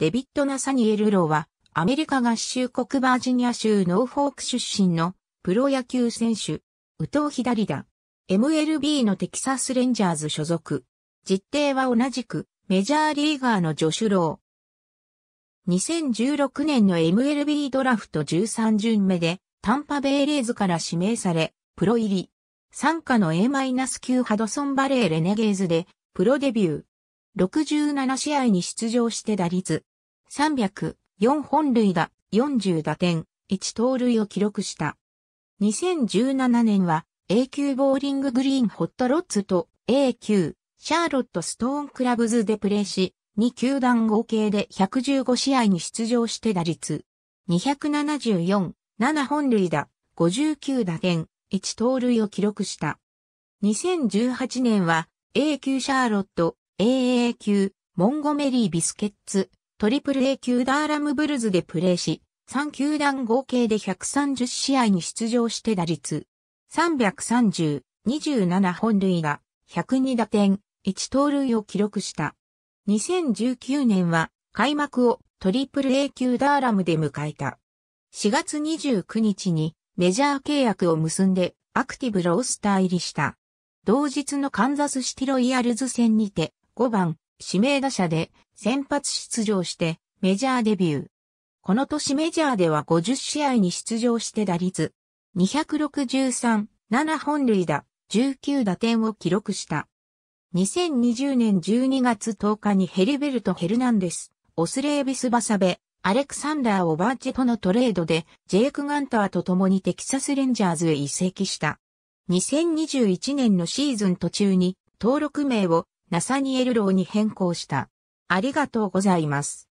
デビッド・ナサニエル・ローは、アメリカ合衆国バージニア州ノーフォーク出身のプロ野球選手、右投左打、MLB のテキサスレンジャーズ所属。実定は同じくメジャーリーガーのジョシュ・ロー。2016年の MLB ドラフト13巡目で、タンパベイレーズから指名され、プロ入り。参加の A-9 ハドソンバレーレネゲーズで、プロデビュー。67試合に出場して打率、304本塁打、40打点、1盗塁を記録した。2017年は A 級ボーリンググリーンホットロッツと A 級シャーロットストーンクラブズでプレーし、2球団合計で115試合に出場して打率274、7本塁打、59打点、1盗塁を記録した。2018年は A 級シャーロット、AA 級モンゴメリービスケッツトリプル A 級ダーラムブルズでプレーし、3球団合計で130試合に出場して打率330、27本塁打、102打点、1盗塁を記録した。2019年は開幕をトリプル A 級ダーラムで迎えた。4月29日にメジャー契約を結んでアクティブロースター入りした。同日のカンザスシティロイヤルズ戦にて5番指名打者で先発出場してメジャーデビュー。この年メジャーでは50試合に出場して打率263、7本塁打、19打点を記録した。2020年12月10日にヘリベルト・ヘルナンデス、オスレービス・バサベ、アレクサンダー・オバーチェとのトレードで、ジェイク・ガンターと共にテキサス・レンジャーズへ移籍した。2021年のシーズン途中に、登録名をナサニエルローに変更した。ありがとうございます。